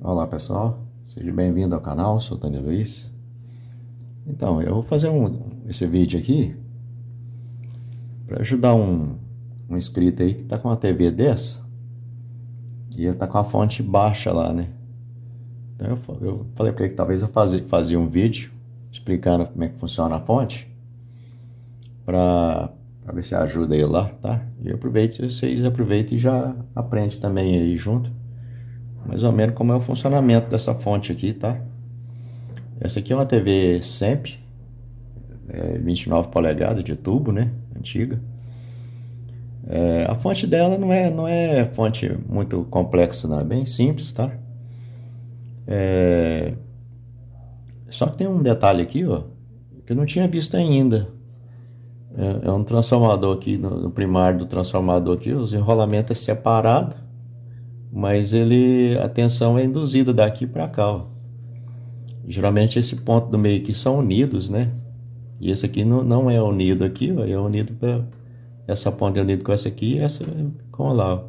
Olá pessoal, seja bem-vindo ao canal, sou Tânia Luiz. Então, eu vou fazer um, esse vídeo aqui para ajudar um, um inscrito aí que está com uma TV dessa e ele está com a fonte baixa lá, né? Então eu, eu falei para ele que talvez eu fazia, fazia um vídeo explicando como é que funciona a fonte para ver se ajuda ele lá, tá? E aproveite, vocês aproveitem e já aprende também aí junto mais ou menos como é o funcionamento dessa fonte aqui, tá? Essa aqui é uma TV SEMP, é 29 polegadas de tubo, né? Antiga. É, a fonte dela não é, não é fonte muito complexa, não. É bem simples, tá? É... Só que tem um detalhe aqui, ó, que eu não tinha visto ainda. É, é um transformador aqui, no, no primário do transformador aqui, os enrolamentos é separado mas ele a tensão é induzida daqui para cá. Ó. Geralmente esse ponto do meio aqui são unidos, né? E esse aqui não, não é unido aqui, ó, é unido para essa ponta é unida com essa aqui e essa com lá. Ó.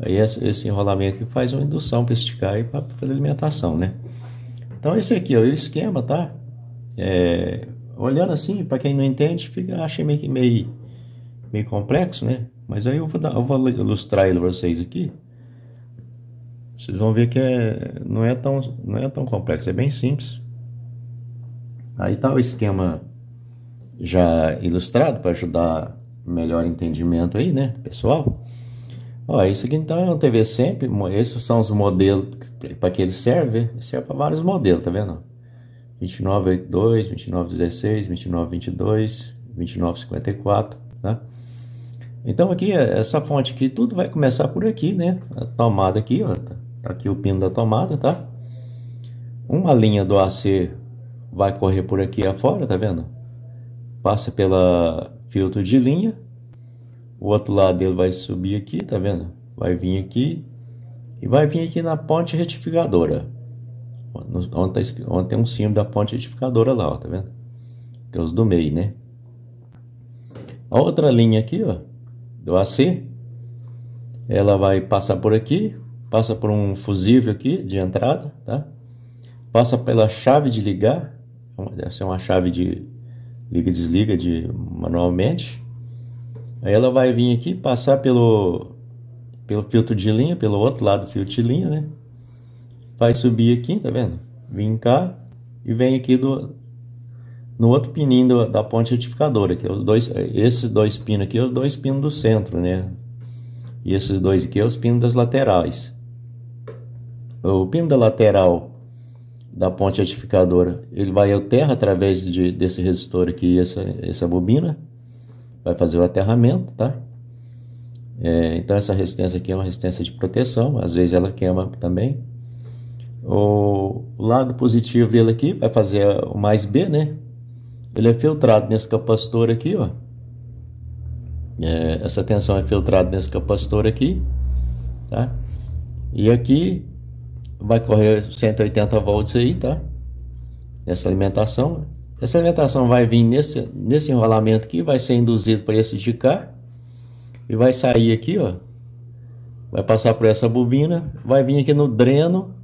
Aí esse, esse enrolamento que faz uma indução para esticar e para fazer alimentação, né? Então esse aqui ó, é o esquema, tá? É, olhando assim, para quem não entende, fica, achei meio, meio, meio complexo, né? Mas aí eu vou, dar, eu vou ilustrar ele para vocês aqui. Vocês vão ver que é, não, é tão, não é tão complexo, é bem simples. Aí está o esquema já ilustrado para ajudar melhor entendimento aí, né, pessoal? Ó, isso aqui então é um TV sempre, esses são os modelos para que ele serve, serve para vários modelos, tá vendo? 2982, 2916, 2922, 2954, tá? Então aqui, essa fonte aqui, tudo vai começar por aqui, né? A tomada aqui, ó, tá? Tá aqui o pino da tomada, tá? Uma linha do AC vai correr por aqui afora, tá vendo? Passa pela filtro de linha. O outro lado dele vai subir aqui, tá vendo? Vai vir aqui e vai vir aqui na ponte retificadora. Onde, tá, onde tem um símbolo da ponte retificadora lá, ó, tá vendo? Que é os do meio, né? A outra linha aqui, ó, do AC, ela vai passar por aqui, passa por um fusível aqui de entrada, tá? Passa pela chave de ligar, essa é uma chave de liga desliga de manualmente. Aí ela vai vir aqui, passar pelo pelo filtro de linha, pelo outro lado do filtro de linha, né? Vai subir aqui, tá vendo? Vem cá e vem aqui do no outro pininho do, da ponte retificadora, que é os dois, esses dois pinos aqui, é os dois pinos do centro, né? E esses dois aqui, é os pinos das laterais o pino da lateral da ponte edificadora, ele vai ao terra através de, desse resistor aqui, essa, essa bobina, vai fazer o aterramento, tá? É, então essa resistência aqui é uma resistência de proteção, às vezes ela queima também. O lado positivo dele aqui vai fazer o mais B, né? Ele é filtrado nesse capacitor aqui, ó. É, essa tensão é filtrada nesse capacitor aqui, tá? E aqui vai correr 180 volts aí, tá? Essa alimentação. Essa alimentação vai vir nesse, nesse enrolamento aqui, vai ser induzido por esse de cá. E vai sair aqui, ó. Vai passar por essa bobina, vai vir aqui no dreno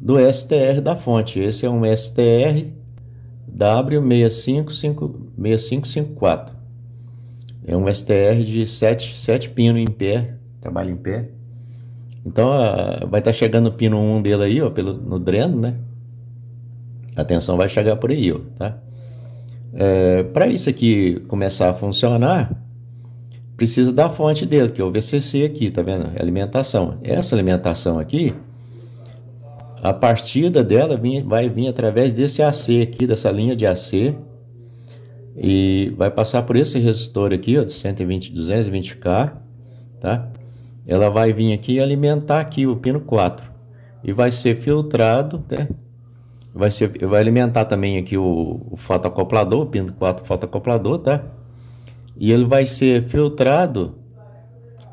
do STR da fonte. Esse é um STR W65554. É um STR de 7, 7 pino em pé, trabalho em pé. Então ah, vai estar tá chegando o pino 1 dele aí, ó, pelo, no dreno, né? A tensão vai chegar por aí, ó, tá? É, Para isso aqui começar a funcionar, precisa da fonte dele, que é o VCC aqui, tá vendo? É alimentação. Essa alimentação aqui, a partida dela vai vir através desse AC aqui, dessa linha de AC, e vai passar por esse resistor aqui, ó, de 120, 220K, tá? ela vai vir aqui e alimentar aqui o pino 4 e vai ser filtrado, né? Vai, ser, vai alimentar também aqui o, o fotoacoplador, o pino 4 fotoacoplador, tá? E ele vai ser filtrado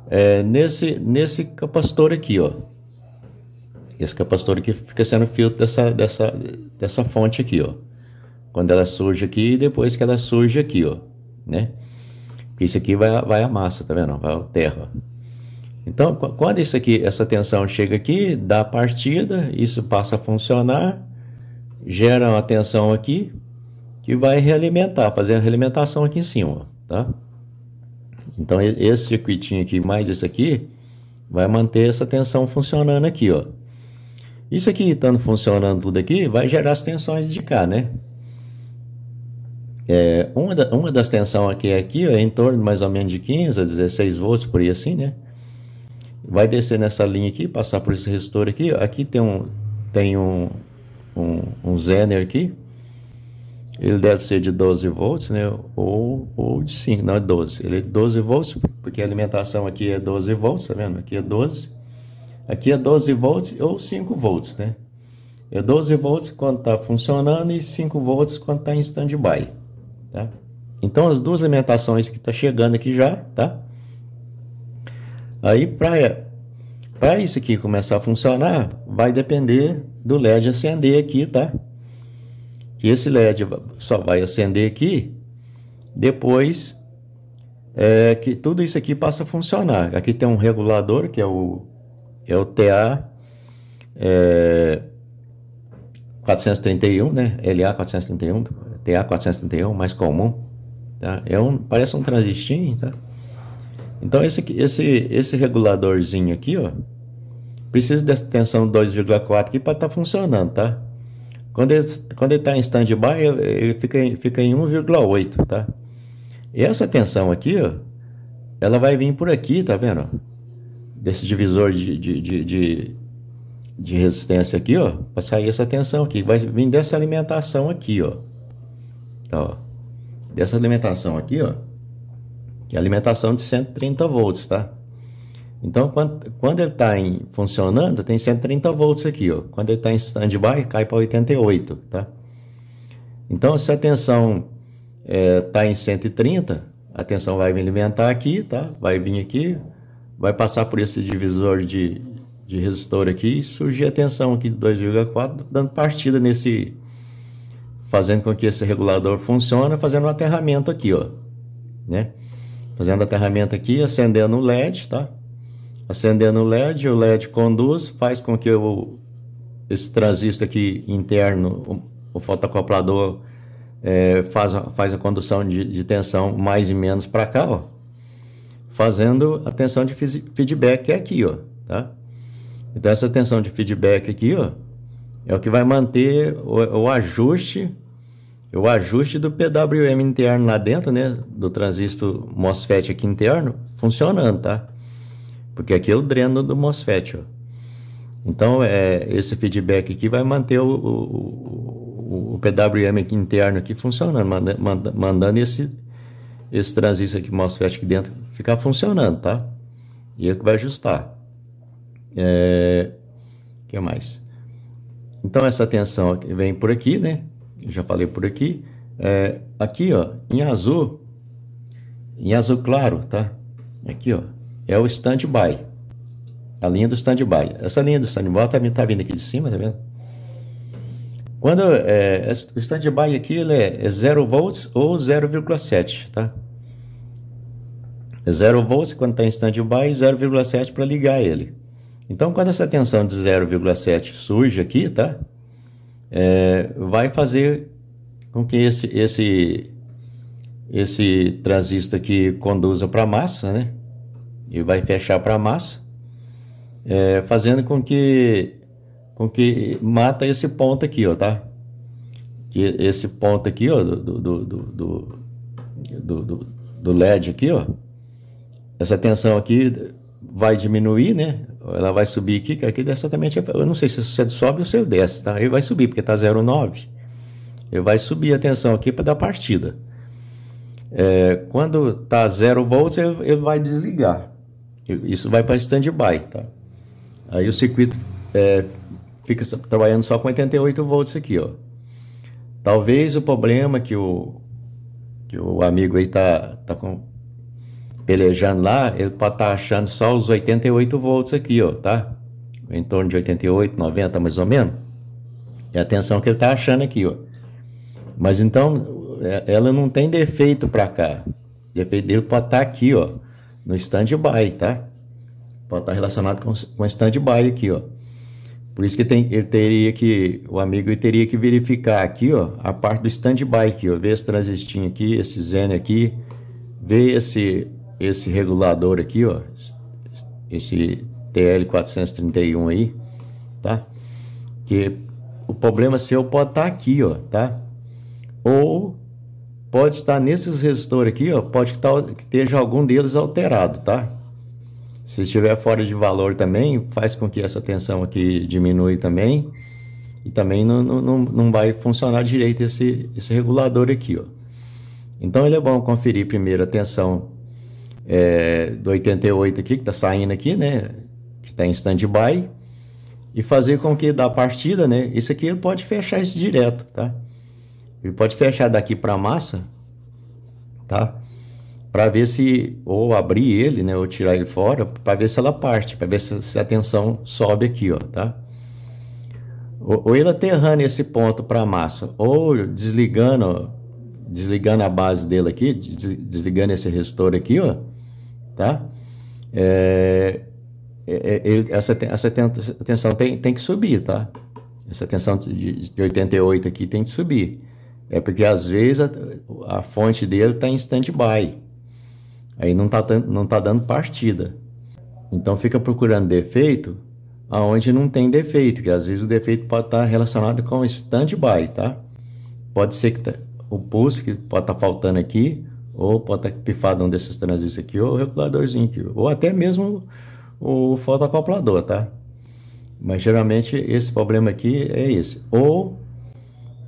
é, nesse, nesse capacitor aqui, ó. Esse capacitor aqui fica sendo filtro dessa, dessa, dessa fonte aqui, ó. Quando ela surge aqui e depois que ela surge aqui, ó, né? Porque isso aqui vai, vai a massa, tá vendo? Vai o terra, ó. Então, quando isso aqui, essa tensão chega aqui, dá partida, isso passa a funcionar, gera uma tensão aqui, que vai realimentar, fazer a realimentação aqui em cima, tá? Então, esse circuitinho aqui, mais esse aqui, vai manter essa tensão funcionando aqui, ó. Isso aqui estando funcionando tudo aqui, vai gerar as tensões de cá, né? É, uma, da, uma das tensões aqui é aqui, ó, é em torno mais ou menos de 15 a 16 volts, por aí assim, né? vai descer nessa linha aqui, passar por esse resistor aqui, aqui tem um, tem um, um, um zener aqui, ele deve ser de 12 volts, né, ou, ou de 5, não é 12, ele é 12 volts, porque a alimentação aqui é 12 volts, tá vendo, aqui é 12, aqui é 12 volts ou 5 volts, né, é 12 volts quando tá funcionando e 5 volts quando tá em stand-by, tá? Então as duas alimentações que tá chegando aqui já, tá? Aí, para isso aqui começar a funcionar, vai depender do LED acender aqui, tá? E Esse LED só vai acender aqui depois é, que tudo isso aqui passa a funcionar. Aqui tem um regulador que é o, é o TA é, 431, né? LA 431, TA 431, mais comum. Tá? É um, parece um transistor, tá? Então esse, esse, esse reguladorzinho aqui, ó, precisa dessa tensão 2,4 aqui para estar tá funcionando, tá? Quando ele quando está em stand-by, ele fica, fica em 1,8, tá? E essa tensão aqui, ó, ela vai vir por aqui, tá vendo? Desse divisor de, de, de, de, de resistência aqui, ó, para sair essa tensão aqui. Vai vir dessa alimentação aqui, ó. Tá, ó. Dessa alimentação aqui, ó e alimentação de 130 volts, tá? Então, quando, quando ele está funcionando, tem 130 volts aqui, ó. Quando ele está em standby, cai para 88, tá? Então, se a tensão está é, tá em 130, a tensão vai me alimentar aqui, tá? Vai vir aqui, vai passar por esse divisor de, de resistor aqui e surgir a tensão aqui de 2,4, dando partida nesse... Fazendo com que esse regulador funcione, fazendo um aterramento aqui, ó. Né? Fazendo aterramento aqui, acendendo o LED, tá? Acendendo o LED, o LED conduz, faz com que o, esse transistor aqui interno, o, o fotocoplador, é, faz, faz a condução de, de tensão mais e menos para cá, ó. Fazendo a tensão de feedback aqui, ó, tá? Então essa tensão de feedback aqui, ó, é o que vai manter o, o ajuste o ajuste do PWM interno lá dentro, né? Do transistor MOSFET aqui interno, funcionando, tá? Porque aqui é o dreno do MOSFET, ó. Então, é, esse feedback aqui vai manter o, o, o, PWM aqui interno aqui funcionando, manda, manda, mandando esse, esse transistor aqui, MOSFET aqui dentro, ficar funcionando, tá? E é que vai ajustar. É, que mais? Então, essa tensão vem por aqui, né? já falei por aqui. É, aqui, ó, em azul, em azul claro, tá? Aqui, ó, é o standby, a linha do standby. Essa linha do standby tá, tá vindo aqui de cima, tá vendo? Quando é, o standby aqui ele é 0 é volts ou 0,7, tá? 0 é volts quando está em standby, 0,7 para ligar ele. Então, quando essa tensão de 0,7 surge aqui, tá? é, vai fazer com que esse, esse, esse transistor que conduza para a massa, né? E vai fechar para a massa, é, fazendo com que, com que mata esse ponto aqui, ó, tá? Que esse ponto aqui, ó, do, do, do, do, do LED aqui, ó. Essa tensão aqui vai diminuir, né? ela vai subir aqui, que aqui exatamente, eu não sei se você é sobe ou se desce, tá? Ele vai subir, porque tá 0,9. Ele vai subir a tensão aqui para dar partida. É, quando tá 0 volts, ele, ele, vai desligar. Isso vai para stand-by, tá? Aí o circuito é, fica trabalhando só com 88 volts aqui, ó. Talvez o problema que o, que o amigo aí tá, tá com, pelejando lá, ele pode estar tá achando só os 88 volts aqui, ó, tá? Em torno de 88, 90 mais ou menos. É a tensão que ele está achando aqui, ó. Mas então, é, ela não tem defeito para cá. O defeito dele pode estar tá aqui, ó, no stand-by, tá? Pode estar tá relacionado com, com stand-by aqui, ó. Por isso que tem, ele teria que, o amigo teria que verificar aqui, ó, a parte do stand-by aqui, ó. Ver esse transistinho aqui, esse zen aqui, ver esse esse regulador aqui, ó, esse TL431 aí, tá? Que o problema seu pode estar tá aqui, ó, tá? Ou pode estar nesses resistores aqui, ó, pode tá, que esteja algum deles alterado, tá? Se estiver fora de valor também, faz com que essa tensão aqui diminui também. E também não, não, não vai funcionar direito esse, esse regulador aqui, ó. Então ele é bom conferir primeiro a tensão é, do 88 aqui, que está saindo aqui, né? Que está em stand-by. E fazer com que da partida, né? Isso aqui ele pode fechar isso direto, tá? Ele pode fechar daqui para a massa, tá? Para ver se, ou abrir ele, né? Ou tirar ele fora, para ver se ela parte, para ver se, se a tensão sobe aqui, ó, tá? ou ele aterrando esse ponto para a massa, ou desligando, desligando a base dele aqui, desligando esse resistor aqui, ó, tá? É, é, é essa, essa tensão tem, tem que subir, tá? Essa tensão de, de 88 aqui tem que subir. É porque às vezes a, a fonte dele está em stand-by. Aí não está não tá dando partida. Então fica procurando defeito aonde não tem defeito, que às vezes o defeito pode estar tá relacionado com stand-by, tá? Pode ser que tá, o pulse que pode estar tá faltando aqui ou pode estar pifado um desses transistores aqui, ou reguladorzinho aqui, ou até mesmo o fotoacoplador, tá? Mas geralmente esse problema aqui é esse. Ou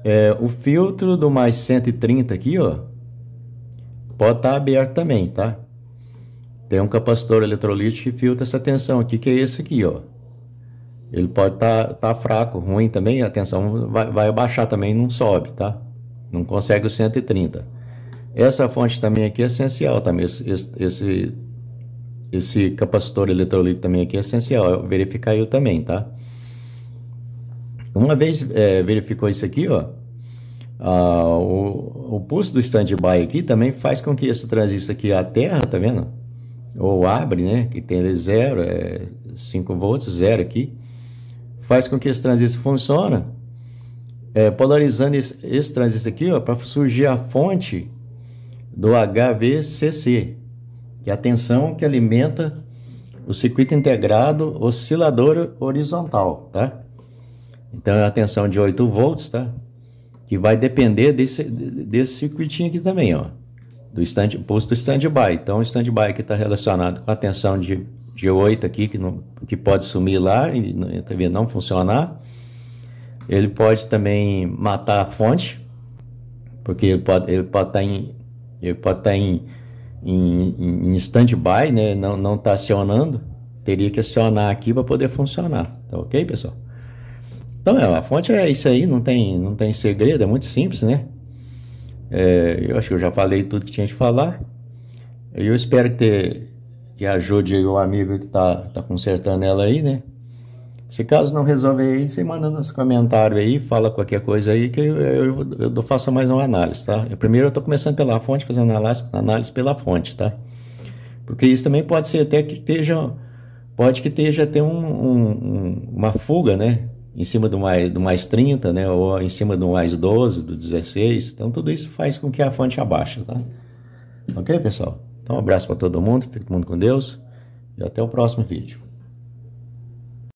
é, o filtro do mais 130 aqui, ó, pode estar tá aberto também, tá? Tem um capacitor eletrolítico que filtra essa tensão aqui, que é esse aqui, ó. Ele pode estar tá, tá fraco, ruim também, a tensão vai, vai baixar também, não sobe, tá? Não consegue o 130. Essa fonte também aqui é essencial, também esse, esse, esse capacitor eletrolítico também aqui é essencial, verificar eu também, tá? Uma vez é, verificou isso aqui, ó, o, o pulso do standby aqui também faz com que esse transistor aqui, a terra, tá vendo? Ou abre, né? Que tem ele zero, é 5 volts, zero aqui. Faz com que esse transistor funcione, é, polarizando esse, esse transistor aqui, ó, para surgir a fonte do HVCC, que é a tensão que alimenta o circuito integrado oscilador horizontal, tá? Então é a tensão de 8 volts, tá? Que vai depender desse, desse circuitinho aqui também, ó. Do stand, posto stand-by. Então o stand-by aqui está relacionado com a tensão de, de 8 aqui, que, não, que pode sumir lá e também não funcionar. Ele pode também matar a fonte, porque ele pode estar ele pode tá em ele pode tá estar em, em, em stand-by, né? não está não está acionando. Teria que acionar aqui para poder funcionar. Tá ok, pessoal? Então, é, a fonte é isso aí, não tem, não tem segredo, é muito simples, né? É, eu acho que eu já falei tudo que tinha de falar. Eu espero que, te, que ajude o amigo que está tá consertando ela aí, né? Se caso não resolver aí, você manda nos comentários aí, fala qualquer coisa aí que eu, eu, eu faço mais uma análise, tá? Eu, primeiro eu estou começando pela fonte, fazendo análise, análise pela fonte, tá? Porque isso também pode ser até que esteja, pode que esteja até um, um, uma fuga, né? Em cima do mais, do mais 30, né? Ou em cima do mais 12, do 16. Então tudo isso faz com que a fonte abaixe, tá? Ok, pessoal? Então um abraço para todo mundo, fique todo mundo com Deus e até o próximo vídeo.